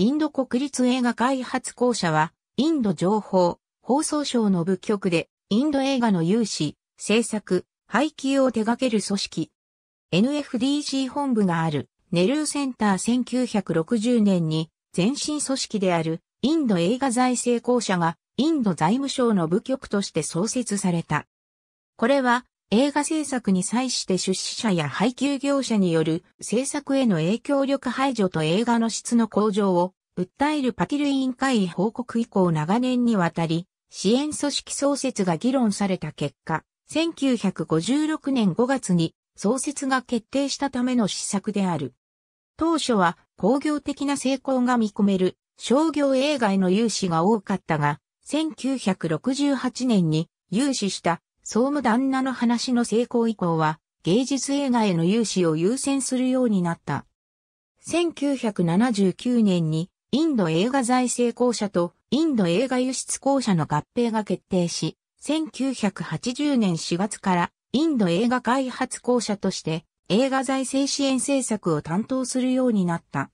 インド国立映画開発公社は、インド情報、放送省の部局で、インド映画の有志、制作、配給を手掛ける組織。NFDC 本部がある、ネルーセンター1960年に、前身組織である、インド映画財政公社が、インド財務省の部局として創設された。これは、映画制作に際して出資者や配給業者による制作への影響力排除と映画の質の向上を訴えるパティル委員会報告以降長年にわたり支援組織創設が議論された結果、1956年5月に創設が決定したための施策である。当初は工業的な成功が見込める商業映画への融資が多かったが、1968年に融資した総務旦那の話の成功以降は、芸術映画への融資を優先するようになった。1979年に、インド映画財政公社とインド映画輸出公社の合併が決定し、1980年4月からインド映画開発公社として映画財政支援政策を担当するようになった。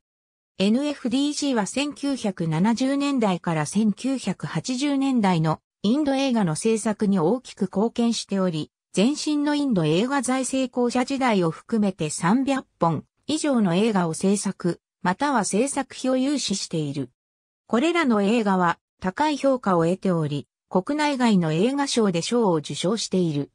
NFDG は1970年代から1980年代のインド映画の制作に大きく貢献しており、前身のインド映画財政公社時代を含めて300本以上の映画を制作、または制作費を有志している。これらの映画は高い評価を得ており、国内外の映画賞で賞を受賞している。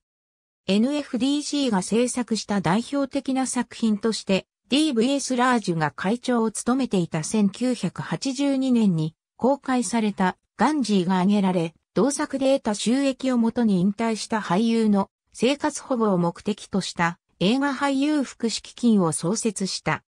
NFDC が制作した代表的な作品として、DVS ラージュが会長を務めていた1982年に公開されたガンジーが挙げられ、同作で得た収益をもとに引退した俳優の生活保護を目的とした映画俳優福祉基金を創設した。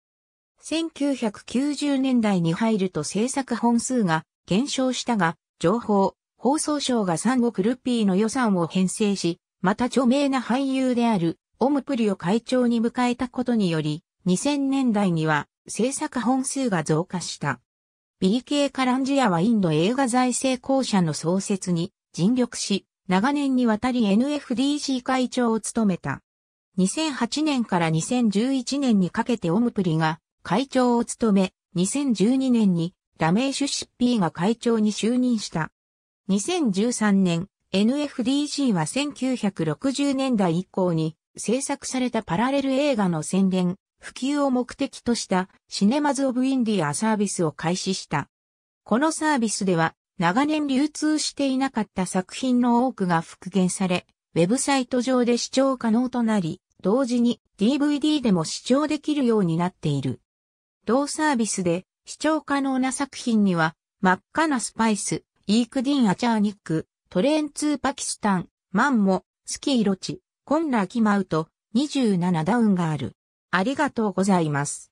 1990年代に入ると制作本数が減少したが、情報、放送省が3億ルピーの予算を編成し、また著名な俳優であるオムプリを会長に迎えたことにより、2000年代には制作本数が増加した。b ー・カランジアはインド映画財政公社の創設に尽力し、長年にわたり NFDC 会長を務めた。2008年から2011年にかけてオムプリが会長を務め、2012年にラメーシュシッピーが会長に就任した。2013年、NFDC は1960年代以降に制作されたパラレル映画の宣伝、普及を目的としたシネマズ・オブ・インディアサービスを開始した。このサービスでは長年流通していなかった作品の多くが復元され、ウェブサイト上で視聴可能となり、同時に DVD でも視聴できるようになっている。同サービスで視聴可能な作品には、真っ赤なスパイス、イークディン・アチャーニック、トレーンー・パキスタン、マンモ、スキーロチ、コンラ・キマウト、27ダウンがある。ありがとうございます。